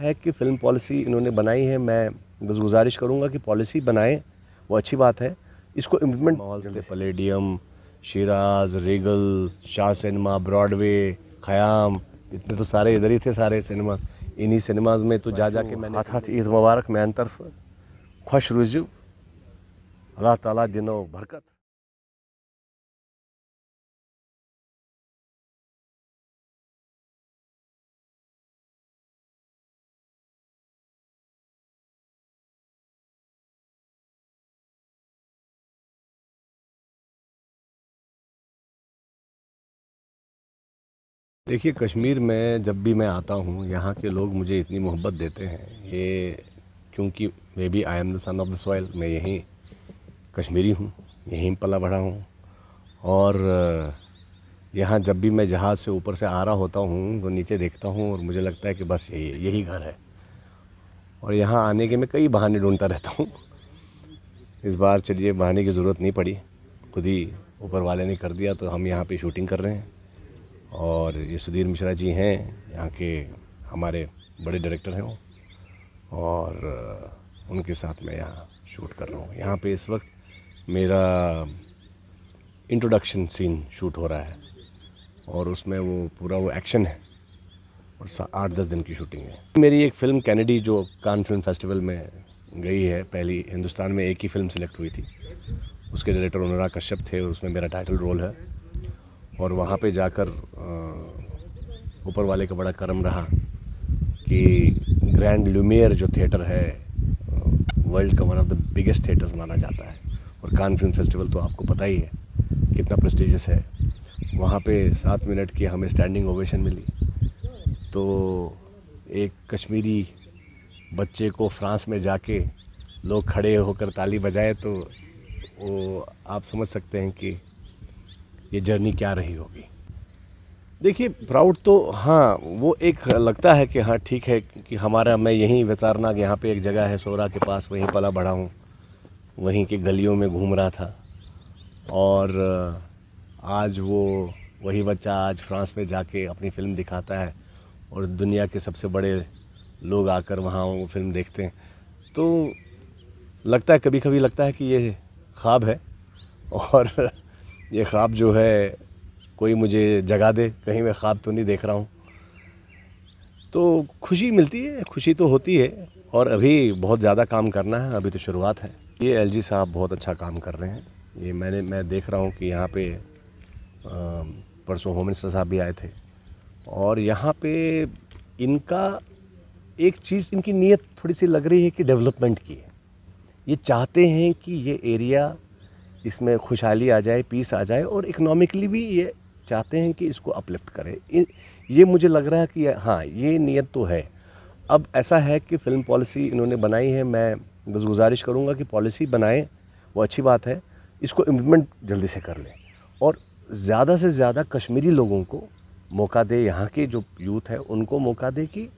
है कि film policy इन्होंने बनाई है मैं बस गुजारिश करूँगा कि पॉलिसी बनाएँ वो अच्छी बात है इसको इम्प्लीमेंट माहौल Palladium Shiraz Regal Shah cinema Broadway Khayyam इतने तो सारे इधर ही थे सारे सिनेमाज इन्हीं सिनेमाज में तो जा जा के मैंने हाथ हाथ ईद मुबारक मैं तरफ खुश रुजु अल्लाह ताला दिनों बरकत देखिए कश्मीर में जब भी मैं आता हूँ यहाँ के लोग मुझे इतनी मोहब्बत देते हैं ये क्योंकि may be I am the son of the soil मैं यहीं कश्मीरी हूँ यहीं पला बढ़ा हूँ और यहाँ जब भी मैं जहाज़ से ऊपर से आ रहा होता हूँ तो नीचे देखता हूँ और मुझे लगता है कि बस यही यही घर है और यहाँ आने के मैं कई बहाने ढूंढता रहता हूँ इस बार चलिए बहाने की ज़रूरत नहीं पड़ी खुद ही ऊपर वाले ने कर दिया तो हम यहाँ पे शूटिंग कर रहे हैं और ये सुधीर मिश्रा जी हैं यहाँ के हमारे बड़े डायरेक्टर हैं वो और उनके साथ मैं यहाँ शूट कर रहा हूँ यहाँ पे इस वक्त मेरा इंट्रोडक्शन सीन शूट हो रहा है और उसमें वो पूरा वो एक्शन है और आठ दस दिन की शूटिंग है मेरी एक फ़िल्म कैनेडी जो कान फिल्म फेस्टिवल में गई है पहली हिंदुस्तान में एक ही फिल्म सेलेक्ट हुई थी उसके डायरेक्टर अनुराग कश्यप थे और उसमें मेरा टाइटल रोल है और वहाँ पे जाकर ऊपर वाले का बड़ा कर्म रहा कि ग्रैंड लुमियर जो थिएटर है वर्ल्ड का one of the biggest theatres माना जाता है और कान फिल्म फेस्टिवल तो आपको पता ही है कितना प्रेस्टिजियस है वहाँ पे सात मिनट की हमें स्टैंडिंग ओवेशन मिली तो एक कश्मीरी बच्चे को फ्रांस में जाके लोग खड़े होकर ताली बजाए तो वो आप समझ सकते हैं कि ये जर्नी क्या रही होगी देखिए प्राउड तो हाँ वो एक लगता है कि हाँ ठीक है कि हमारा मैं यहीं वसारनाग यहाँ पे एक जगह है सोरा के पास वहीं पला बढ़ा हूँ वहीं के गलियों में घूम रहा था और आज वो वही बच्चा आज फ्रांस में जाके अपनी फ़िल्म दिखाता है और दुनिया के सबसे बड़े लोग आकर वहाँ वो फिल्म देखते हैं तो लगता है कभी कभी लगता है कि ये ख्वाब है और ये ख्वाब जो है कोई मुझे जगा दे कहीं मैं ख्वाब तो नहीं देख रहा हूँ तो खुशी मिलती है खुशी तो होती है और अभी बहुत ज़्यादा काम करना है अभी तो शुरुआत है ये एल साहब बहुत अच्छा काम कर रहे हैं ये मैंने मैं देख रहा हूँ कि यहाँ पे परसों होम मिनिस्टर साहब भी आए थे और यहाँ पे इनका एक चीज़ इनकी नीयत थोड़ी सी लग रही है कि डेवलपमेंट की है ये चाहते हैं कि ये एरिया इसमें खुशहाली आ जाए पीस आ जाए और इकनॉमिकली भी ये चाहते हैं कि इसको अपलिफ्ट करें ये मुझे लग रहा है कि हाँ ये नीयत तो है अब ऐसा है कि फ़िल्म पॉलिसी इन्होंने बनाई है मैं बस गुजारिश करूँगा कि पॉलिसी बनाएँ वो अच्छी बात है इसको इम्प्लीमेंट जल्दी से कर लें और ज़्यादा से ज़्यादा कश्मीरी लोगों को मौका दे यहाँ के जो यूथ है उनको मौका दे कि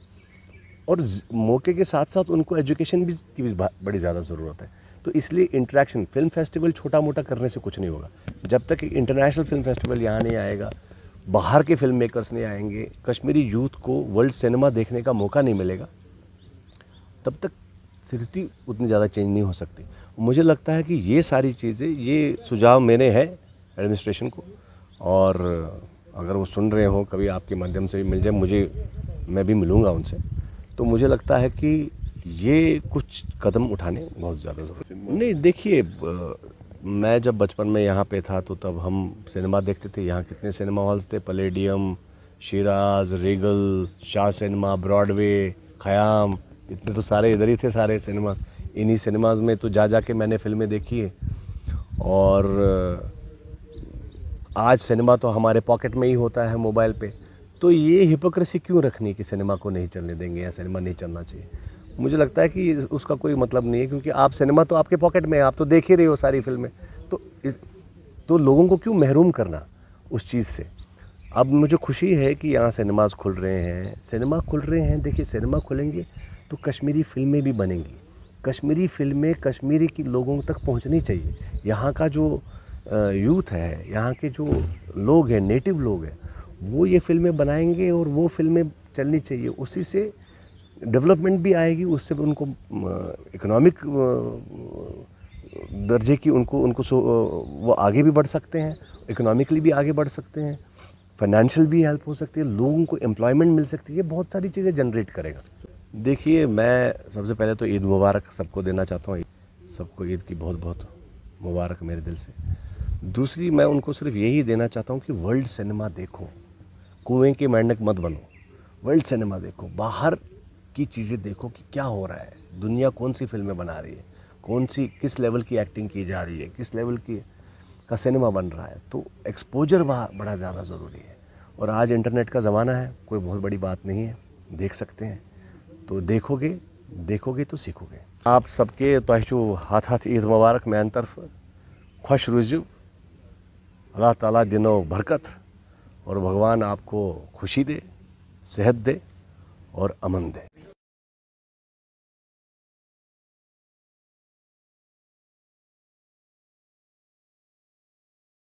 और मौके के साथ साथ उनको एजुकेशन भी की भी बड़ी ज़्यादा ज़रूरत है तो इसलिए इंट्रैक्शन फिल्म फेस्टिवल छोटा मोटा करने से कुछ नहीं होगा जब तक इंटरनेशनल फिल्म फेस्टिवल यहाँ नहीं आएगा बाहर के फिल्म मेकर्स नहीं आएंगे कश्मीरी यूथ को वर्ल्ड सिनेमा देखने का मौका नहीं मिलेगा तब तक स्थिति उतनी ज़्यादा चेंज नहीं हो सकती मुझे लगता है कि ये सारी चीज़ें ये सुझाव मेरे हैं एडमिनिस्ट्रेशन को और अगर वो सुन रहे हों कभी आपके माध्यम से भी मिल जाए मुझे मैं भी मिलूँगा उनसे तो मुझे लगता है कि ये कुछ कदम उठाने बहुत ज़्यादा ज़रूरी नहीं देखिए मैं जब बचपन में यहाँ पे था तो तब हम सिनेमा देखते थे यहाँ कितने सिनेमा हॉल्स थे Palladium Shiraz Regal Shah cinema Broadway Khayyam इतने तो सारे इधर ही थे सारे सिनेमा इन्हीं सिनेमाज में तो जा जा के मैंने फिल्में देखी है और आज सिनेमा तो हमारे पॉकेट में ही होता है मोबाइल पे तो ये हिपोक्रेसी क्यों रखनी कि सिनेमा को नहीं चलने देंगे या सिनेमा नहीं चलना चाहिए मुझे लगता है कि उसका कोई मतलब नहीं है क्योंकि आप सिनेमा तो आपके पॉकेट में है आप तो देख ही रहे हो सारी फिल्में तो इस तो लोगों को क्यों महरूम करना उस चीज़ से अब मुझे खुशी है कि यहाँ सिनेमाज खुल रहे हैं सिनेमा खुल रहे हैं देखिए सिनेमा खुलेंगे तो कश्मीरी फिल्में भी बनेंगी कश्मीरी फिल्में कश्मीरी की लोगों तक पहुँचनी चाहिए यहाँ का जो यूथ है यहाँ के जो लोग हैं नेटिव लोग हैं वो ये फिल्में बनाएंगे और वो फिल्में चलनी चाहिए उसी से डेवलपमेंट भी आएगी उससे उनको इकोनॉमिक दर्जे की उनको उनको सो वो आगे भी बढ़ सकते हैं इकोनॉमिकली भी आगे बढ़ सकते हैं फाइनेंशियल भी हेल्प हो सकती है लोगों को एम्प्लॉयमेंट मिल सकती है बहुत सारी चीज़ें जनरेट करेगा देखिए मैं सबसे पहले तो ईद मुबारक सबको देना चाहता हूँ सबको ईद की बहुत बहुत मुबारक मेरे दिल से दूसरी मैं उनको सिर्फ यही देना चाहता हूँ कि वर्ल्ड सिनेमा देखो कुएं के मेंढक मत बनो वर्ल्ड सिनेमा देखो बाहर की चीज़ें देखो कि क्या हो रहा है दुनिया कौन सी फिल्में बना रही है कौन सी किस लेवल की एक्टिंग की जा रही है किस लेवल की का सिनेमा बन रहा है तो एक्सपोजर बड़ा ज़्यादा ज़रूरी है और आज इंटरनेट का ज़माना है कोई बहुत बड़ी बात नहीं है देख सकते हैं तो देखोगे देखोगे तो सीखोगे आप सबके तो हाथ हाथ ईद मुबारक मैं तरफ खुश रुजु अल्लाह ताला दिनों बरकत और भगवान आपको खुशी दे सेहत दे और अमन दे